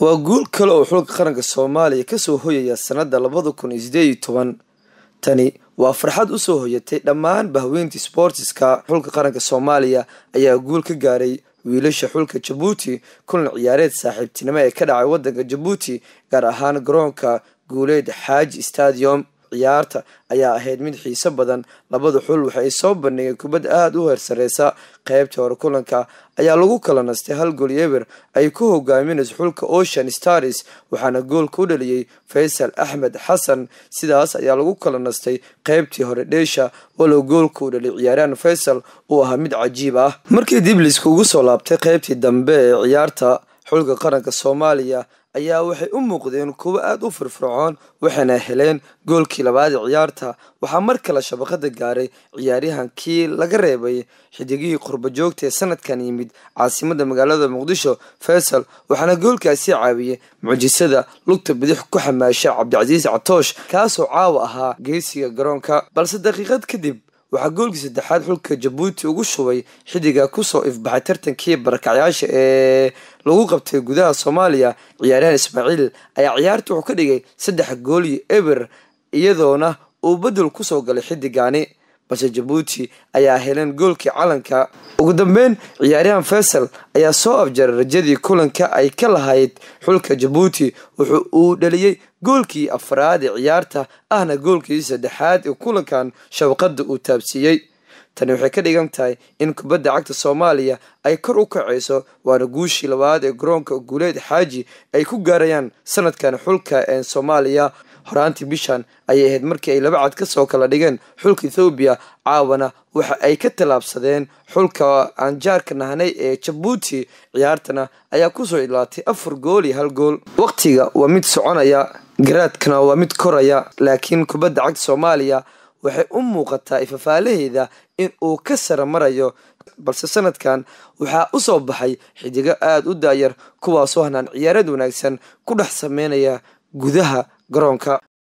waa guul kale oo xulka qaranka soomaaliya kasoo hoyaya sanada labada kun iyo sideed iyo toban tani waa farxad usoo hoyatay dhammaan bahweyntii sportiska xulka qaranka soomaaliya ayaa guul ka gaaray wiilasha xulka jabuuti kulan ciyaareed saaxiibtinimo ee ka dhacay waddanka jabuuti gaar ahaan garoonka guuleed xaaji stadium ciyaarta ayaa ahayd mid xiiso badan labada xul waxay soo bandhigeen kubad aada u heersareysa qaybtii hore kulanka ayaa lagu kala nastay hal gool golyeber ay ku hogaaminayso xulka ocean stars waxaana goolka u dhaliyey faysal axmed xasan sidaas ayaa lagu kala nastay qaybtii hore dheesha walow goolka u dhaliyay ciyaaraan faysal uu ahaa mid cajiib ah markii dib ugu soo laabtay qaybtii dambe ee ciyaarta xulka qaranka soomaaliya ayaa waxay u muuqdeen kuwo aada u firfircoon waxayna heleen goolkii labaad ee ciyaarta waxaa mar kale shabaqada gaaray ciyaaryahankii laga reebay xidigihii qurbajoogta ee sanadkan yimid caasimada magaalada muqdisho faysal waxaana goolkaasi caawiyey mucjisada lugta bidix ku xamaasha cabdicasiis catoosh kaasoo caawa ahaa geesiga garoonka balse daqiiqad kadib waxaa goolkii saddexaad xulka jabuuti ugu shubay xiddiga kusoo ifbaxay tartankii barakacyaasha ee lagu qabtay gudaha soomaaliya ciyaaryahan ismaaciil ayaa ciyaarta wuxuu ka dhigay saddex gool iyo eber iyadoona uu bedel kusoo galay xiddigaani balse jabuuti ayaa heleen goolkii calanka ugu dambeyn ciyaaryahan faysal ayaa soo afjaray rajadii kulanka ay ka lahayd xulka jabuuti wuxuu uu dhaliyey goolkii afraad ee ciyaarta ahna goolkii saddexaad ee kulankan shawqadda uu taabsiiyey tani waxay ka dhigan tahay in kubadda cagta soomaaliya ay kor u kacayso waana guushii labaad ee garoonka guuleed xaaji ay ku gaarayaan sanadkan xulka ee soomaaliya horaantii bishan ayay ahayd markii ay laba cad ka soo kala dhigeen xulka ethoobiya caawana waxa ay ka tallaabsadeen xulka aan jaarka nahanay ee jabuuti ciyaartana ayaa kusoo ilaatay afar gool iyo hal gool waqtiga waa mid soconaya garaadkana waa mid koraya laakiin kubadda cagta soomaaliya waxay u muuqataa ifafaalaheeda in uu ka sara marayo balse sanadkan waxaa u soo baxay xidigo aada u daayar kuwaasoo hanaan ciyaarad wanaagsan ku dhex sameynaya gudaha garoonka